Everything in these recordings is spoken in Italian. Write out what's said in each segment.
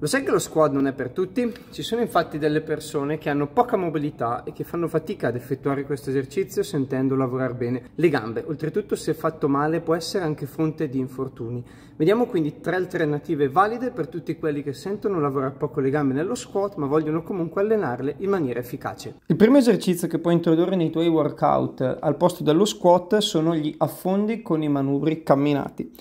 Lo sai che lo squad non è per tutti? Ci sono infatti delle persone che hanno poca mobilità e che fanno fatica ad effettuare questo esercizio sentendo lavorare bene le gambe. Oltretutto se fatto male può essere anche fonte di infortuni. Vediamo quindi tre alternative valide per tutti quelli che sentono lavorare poco le gambe nello squat ma vogliono comunque allenarle in maniera efficace. Il primo esercizio che puoi introdurre nei tuoi workout al posto dello squat sono gli affondi con i manubri camminati.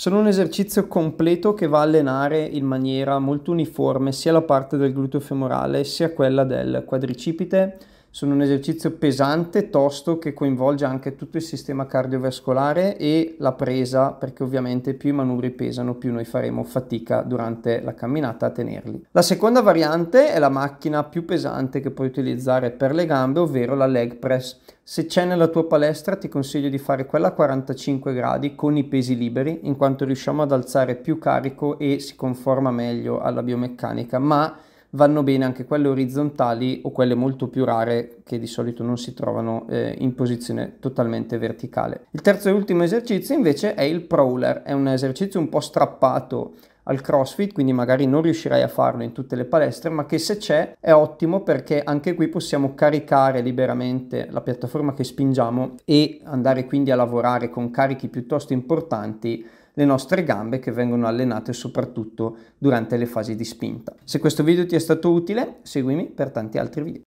Sono un esercizio completo che va a allenare in maniera molto uniforme sia la parte del gluteo femorale sia quella del quadricipite sono un esercizio pesante, tosto, che coinvolge anche tutto il sistema cardiovascolare e la presa, perché ovviamente più i manubri pesano, più noi faremo fatica durante la camminata a tenerli. La seconda variante è la macchina più pesante che puoi utilizzare per le gambe, ovvero la leg press. Se c'è nella tua palestra ti consiglio di fare quella a 45 gradi con i pesi liberi, in quanto riusciamo ad alzare più carico e si conforma meglio alla biomeccanica, ma vanno bene anche quelle orizzontali o quelle molto più rare che di solito non si trovano eh, in posizione totalmente verticale. Il terzo e ultimo esercizio invece è il prowler, è un esercizio un po' strappato al CrossFit, quindi magari non riuscirai a farlo in tutte le palestre, ma che se c'è è ottimo perché anche qui possiamo caricare liberamente la piattaforma che spingiamo e andare quindi a lavorare con carichi piuttosto importanti le nostre gambe che vengono allenate soprattutto durante le fasi di spinta. Se questo video ti è stato utile, seguimi per tanti altri video.